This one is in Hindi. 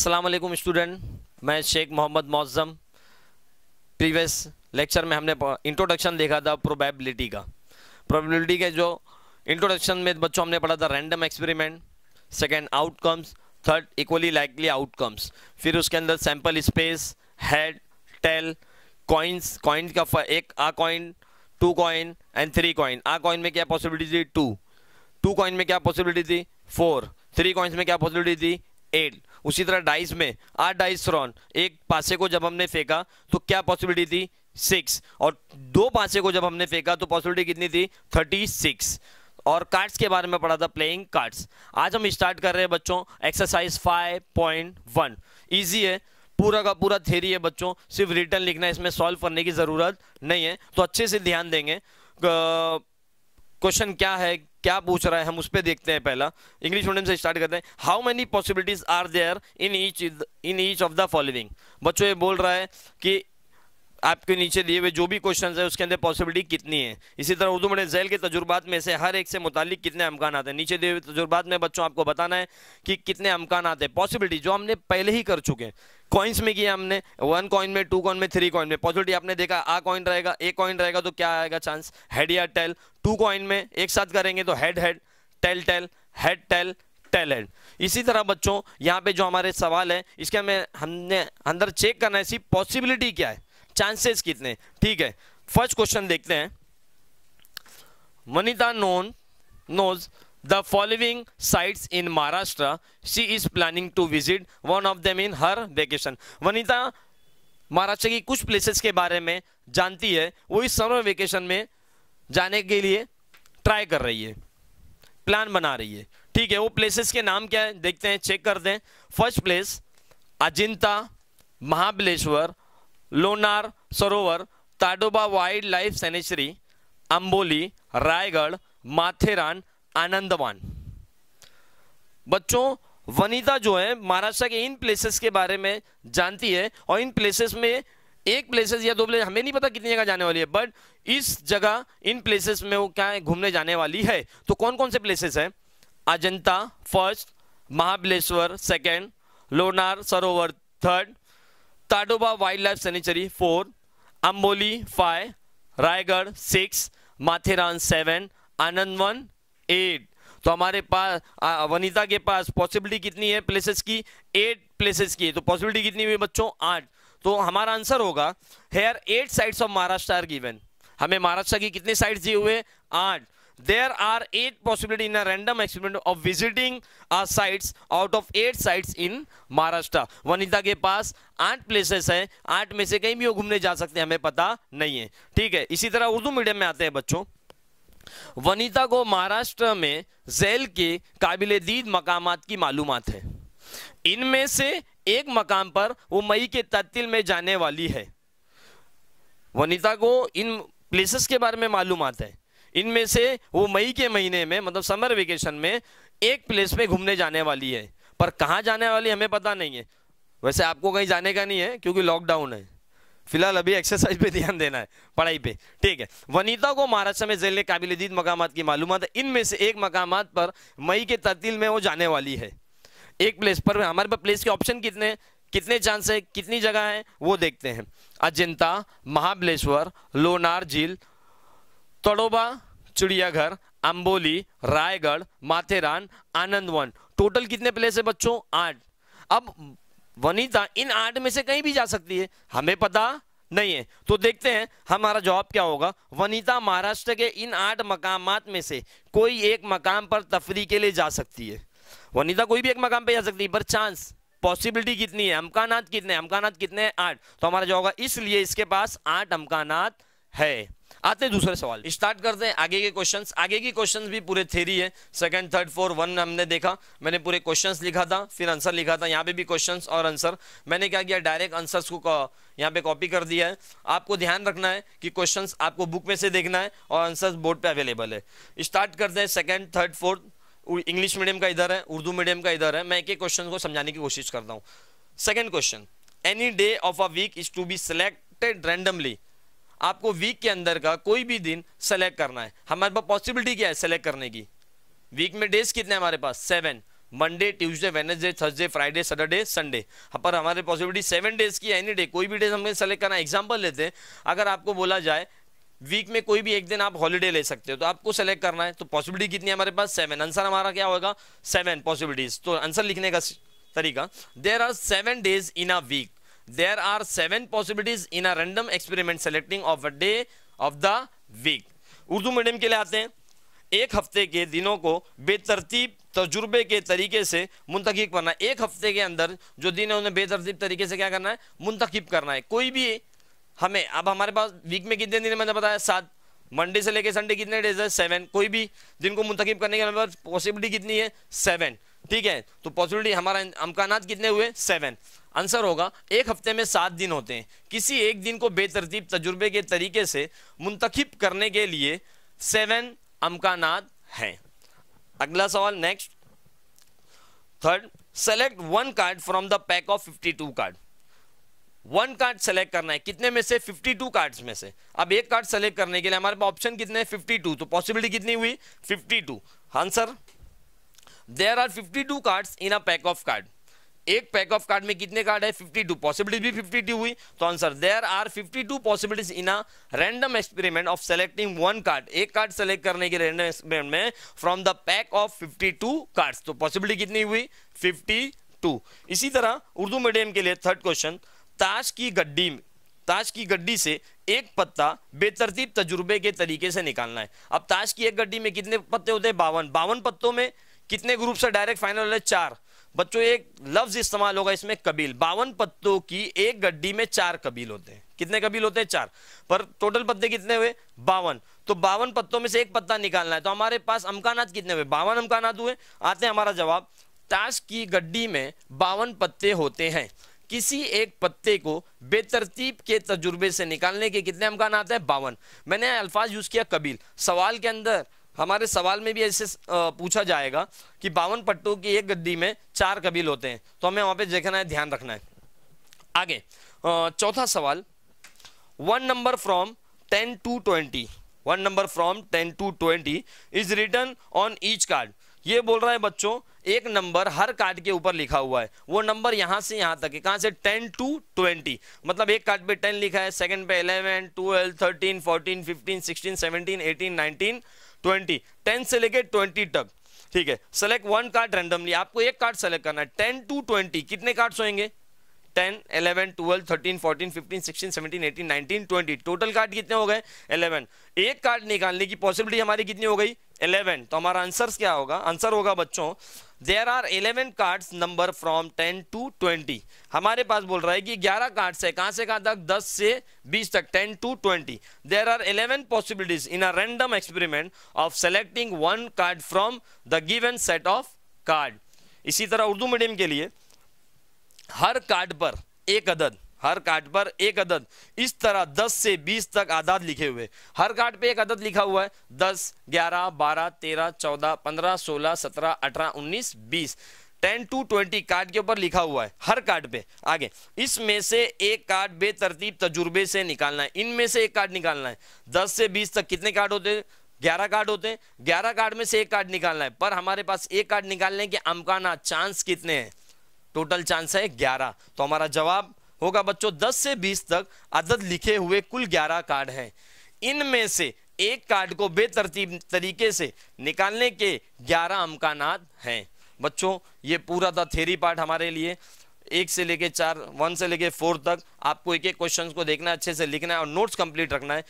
असलम स्टूडेंट मैं शेख मोहम्मद मौज़म प्रीवियस लेक्चर में हमने इंट्रोडक्शन देखा था प्रोबेबिलिटी का प्रोबेबिलिटी के जो इंट्रोडक्शन में बच्चों हमने पढ़ा था random experiment second outcomes third equally likely outcomes फिर उसके अंदर sample space head tail coins coin का एक आ coin two coin and three coin आ कॉइन में क्या पॉसिबिलिटी थी टू टू कॉइन में क्या पॉसिबिलिटी थी फोर थ्री कॉइन्स में क्या पॉसिबिलिटी थी एट उसी तरह डाइस में आठ डाइस रॉन एक पासे को जब हमने फेंका तो क्या पॉसिबिलिटी थी सिक्स और दो पासे को जब हमने फेंका तो पॉसिबिलिटी कितनी थी थर्टी सिक्स और कार्ड्स के बारे में पढ़ा था प्लेइंग कार्ड्स आज हम स्टार्ट कर रहे हैं बच्चों exercise five point one easy है पूरा का पूरा थेरी है बच्चों सिर्फ रिटर्न लिखना इसमें सॉल्व करने की ज़रूरत नहीं है तो अच्छे से ध्यान देंगे क्वेश्चन क्या है क्या पूछ रहा है हम उस पर देखते हैं पहला इंग्लिश मीडियम से स्टार्ट करते हैं how many possibilities are there in each in each of the following बच्चों ये बोल रहा है कि आपके नीचे दिए हुए जो भी क्वेश्चन है उसके अंदर पॉसिबिलिटी कितनी है इसी तरह उर्दू मीडियम जैल के तजुर्बात में से हर एक से मुतालिक कितने अमकान आते हैं नीचे दिए हुए तजुर्बात में बच्चों आपको बताना है कि कितने अमकान आते हैं पॉसिबिलिटी जो हमने पहले ही कर चुके हैं कॉइन्स में किया हमने वन कॉइन में टू कॉइन में थ्री कॉइन में पॉसिबिलिटी आपने देखा आ कॉइन रहेगा ए कॉइन रहेगा तो क्या आएगा चांस हेड या टेल टू कॉइन में एक साथ करेंगे तो head head tail tail head tail talent इसी तरह बच्चों यहाँ पे जो हमारे सवाल है इसके हमें हमने अंदर चेक करना है सी पॉसिबिलिटी क्या है चांसेस कितने ठीक है फर्स्ट क्वेश्चन देखते हैं Manita known knows the following sites in Maharashtra she is planning to visit one of them in her vacation Vanita Maharashtra की कुछ प्लेसेस के बारे में जानती है वो इस समर वेकेशन में जाने के लिए ट्राई कर रही है प्लान बना रही है ठीक है वो प्लेसेस के नाम क्या है देखते हैं चेक करते हैं first place Ajanta Mahabaleshwar Lonar Sarovar Tadoba wild life sanctuary Amboli Raigad Matheran Anandwan बच्चों वनिता जो है महाराष्ट्र के इन प्लेसेस के बारे में जानती है और इन प्लेसेस में एक प्लेसेस या दो प्लेस हमें नहीं पता कितनी जगह जाने वाली है बट इस जगह इन प्लेसेस में वो क्या है घूमने जाने वाली है तो कौन कौन से प्लेसेस हैं Ajanta first Mahabaleshwar second Lonar Sarovar third Tadoba wild life sanctuary four Amboli five Raigad six Matheran seven Anandwan eight तो हमारे पास वनिता के पास पॉसिबिलिटी कितनी है प्लेसेस की एट प्लेसेस की तो पॉसिबिलिटी कितनी हुई बच्चों आठ तो हमारा आंसर होगा here eight sides of Maharashtra are given हमें महाराष्ट्र की कितने साइड्स दिए हुए आठ there are eight possibility in a random experiment of visiting uh, sites out of eight sites in Maharashtra Vanita के पास आठ प्लेसेस हैं आठ में से कहीं भी वो घूमने जा सकते हैं हमें पता नहीं है ठीक है इसी तरह उर्दू मीडियम में आते हैं बच्चों वनिता को महाराष्ट्र में जेल के काबिल दीद मकाम की मालूम है इनमें से एक मकाम पर वो मई के तत्तिल में जाने वाली है वनिता को इन प्लेसेस के बारे में मालूम है इनमें से वो मई के महीने में मतलब समर वेकेशन में एक प्लेस पे घूमने जाने वाली है पर कहाँ जाने वाली हमें पता नहीं है वैसे आपको कहीं जाने का नहीं है क्योंकि लॉकडाउन है फिलहाल अभी एक्सरसाइज पे ध्यान देना है पढ़ाई पे ठीक है वनीता को महाराष्ट्र में जेल काबिल जीत मकाम की मालूम है इनमें से एक मकाम पर मई के तब्दील में वो जाने वाली है एक प्लेस पर हमारे पास प्लेस के ऑप्शन कितने कितने चांस है कितनी जगह है वो देखते हैं अजंता महाबलेश्वर लोनार झील तड़ोबा चिड़ियाघर अम्बोली रायगढ़ माथेरान आनंदवन टोटल कितने प्लेस है बच्चों आठ अब वनीता इन आठ में से कहीं भी जा सकती है हमें पता नहीं है तो देखते हैं हमारा जवाब क्या होगा वनीता महाराष्ट्र के इन आठ मकाम में से कोई एक मकाम पर तफरी के लिए जा सकती है वनीता कोई भी एक मकाम पर जा सकती है पर चांस पॉसिबिलिटी कितनी है अमकानात कितने अमकानात कितने आठ तो हमारा जवाब होगा इसलिए इसके पास आठ अमकानात है आते दूसरे सवाल स्टार्ट करते हैं आगे के क्वेश्चन आगे की क्वेश्चन भी पूरे थेरी है सेकंड थर्ड फोर वन हमने देखा मैंने पूरे क्वेश्चन लिखा था फिर आंसर लिखा था यहाँ पे भी क्वेश्चन और आंसर मैंने क्या किया डायरेक्ट आंसर्स को यहाँ पे कॉपी कर दिया है आपको ध्यान रखना है कि क्वेश्चन आपको बुक में से देखना है और आंसर बोर्ड पर अवेलेबल है स्टार्ट करते हैं second third fourth English medium का इधर है उर्दू मीडियम का इधर है मैं एक एक क्वेश्चन को समझाने की कोशिश करता हूँ second question any day of a week is to be selected randomly आपको वीक के अंदर का कोई भी दिन सेलेक्ट करना है हमारे पास पॉसिबिलिटी क्या है सेलेक्ट करने की वीक में डेज कितने हमारे पास seven Monday Tuesday Wednesday Thursday Friday Saturday Sunday पर हमारे पॉसिबिलिटी सेवन डेज की एनी डे कोई भी डेज हमें सेलेक्ट करना एग्जाम्पल लेते हैं अगर आपको बोला जाए वीक में कोई भी एक दिन आप हॉलीडे ले सकते हो तो आपको सेलेक्ट करना है तो पॉसिबिलिटी कितनी है हमारे पास सेवन आंसर हमारा क्या होगा सेवन पॉसिबिलिटीज तो आंसर लिखने का तरीका there are seven days in a week there are seven possibilities in a random experiment selecting of a day of the week urdu medium ke liye aate hain एक हफ्ते के दिनों को बेतरतीब तजुर्बे के तरीके से मुंतखब करना है एक हफ्ते के अंदर जो दिन है उन्हें बेतरतीब तरीके से क्या करना है मुंतखब करना है कोई भी हमें अब हमारे पास वीक में कितने दिन मैंने बताया सात मंडे से लेकर संडे कितने डेज है सेवन कोई भी दिन को मुंतखब करने के नंबर पॉसिबिलिटी कितनी है सेवन ठीक है तो पॉसिबिलिटी हमारा अमकान कितने हुए सेवन आंसर होगा एक हफ्ते में सात दिन होते हैं किसी एक दिन को बेतरतीब तजुर्बे के तरीके से मुंतखब करने के लिए सेवन अमकान हैं अगला सवाल next third select one card from the pack of fifty two card one card select करना है कितने में से 52 कार्ड्स में से अब एक कार्ड सेलेक्ट करने के लिए हमारे पास ऑप्शन कितने हैं 52 तो पॉसिबिलिटी कितनी हुई 52 answer there are 52 cards in a pack of card एक पैक ऑफ कार्ड में कितने कार्ड है 52 पॉसिबिलिटी भी 52 हुई तो answer there are 52 possibilities in a random experiment of selecting one card एक कार्ड सेलेक्ट करने के रैंडम एक्सपेरिमेंट में from the pack of 52 cards तो पॉसिबिलिटी कितनी हुई 52 इसी तरह उर्दू मीडियम के लिए थर्ड क्वेश्चन ताश की गड्डी ताश की गड्डी से एक पत्ता बेतरतीब तजुर्बे के तरीके से निकालना है अब ताश की एक गड्डी में कितने पत्ते होते हैं बावन बावन पत्तों में कितने ग्रुप से डायरेक्ट फाइनल है चार बच्चों एक लफ्ज इस्तेमाल होगा इसमें कबील बावन पत्तों की एक गड्डी में चार कबील होते हैं कितने कबील होते हैं चार पर टोटल पत्ते कितने हुए बावन तो बावन पत्तों में से एक पत्ता निकालना है तो हमारे पास अमकानात कितने हुए बावन अमकानात हुए आते हैं हमारा जवाब ताश की गड्डी में बावन पत्ते होते हैं किसी एक पत्ते को बेतरतीब के तजुर्बे से निकालने के कितने अमकान आते हैं बावन मैंने अल्फाज यूज़ किया कबील सवाल के अंदर हमारे सवाल में भी ऐसे पूछा जाएगा कि बावन पट्टों की एक गद्दी में चार कबील होते हैं तो हमें वहाँ पे देखना है ध्यान रखना है आगे चौथा सवाल one number from ten to twenty one number from ten to twenty is return on each card ये बोल रहा है बच्चों एक नंबर हर कार्ड के ऊपर लिखा हुआ है वो नंबर यहां से यहां तक है कहां से टेन टू ट्वेंटी मतलब एक कार्ड पे टेन लिखा है सेकंड पे eleven twelve thirteen fourteen fifteen sixteen seventeen eighteen nineteen twenty ten से लेके ट्वेंटी तक ठीक है सेलेक्ट वन कार्ड रैंडमली आपको एक कार्ड सेलेक्ट करना है टेन टू ट्वेंटी कितने कार्ड्स होंगे ten eleven twelve thirteen fourteen fifteen sixteen seventeen eighteen nineteen twenty total card कितने हो गए एलेवन एक कार्ड निकालने की पॉसिबिलिटी हमारी कितनी हो गई इलेवन तो हमारा आंसर क्या होगा आंसर होगा बच्चों there are eleven cards number from ten to twenty हमारे पास बोल रहा है कि ग्यारह कार्ड्स है कहां से कहां तक दस से बीस तक ten to twenty there are eleven possibilities in a random experiment of selecting one card from the given set of card इसी तरह उर्दू मीडियम के लिए हर कार्ड पर एक अदद हर कार्ड पर एक अदद इस तरह 10 से 20 तक आदाद लिखे हुए हर कार्ड पे एक अदद लिखा हुआ है 10, 11, 12, 13, 14, 15, 16, 17, 18, 19, 20 टेन टू ट्वेंटी कार्ड के ऊपर लिखा हुआ है हर कार्ड पे आगे इसमें से एक कार्ड बेतरतीब तजुर्बे से निकालना है इनमें से एक कार्ड निकालना है दस से बीस तक कितने कार्ड होते हैं ग्यारह कार्ड होते हैं ग्यारह कार्ड में से एक कार्ड निकालना है पर हमारे पास एक कार्ड निकालने के अमकाना चांस कितने हैं टोटल चांस है ग्यारह तो हमारा जवाब होगा बच्चों दस से बीस तक अदद लिखे हुए कुल ग्यारह कार्ड हैं इनमें से एक कार्ड को बेतरतीब तरीके से निकालने के ग्यारह अमकान हैं बच्चों ये पूरा था थेरी पार्ट हमारे लिए एक से लेके चार वन से लेके फोर तक आपको एक एक क्वेश्चन को देखना अच्छे से लिखना है और नोट्स कंप्लीट रखना है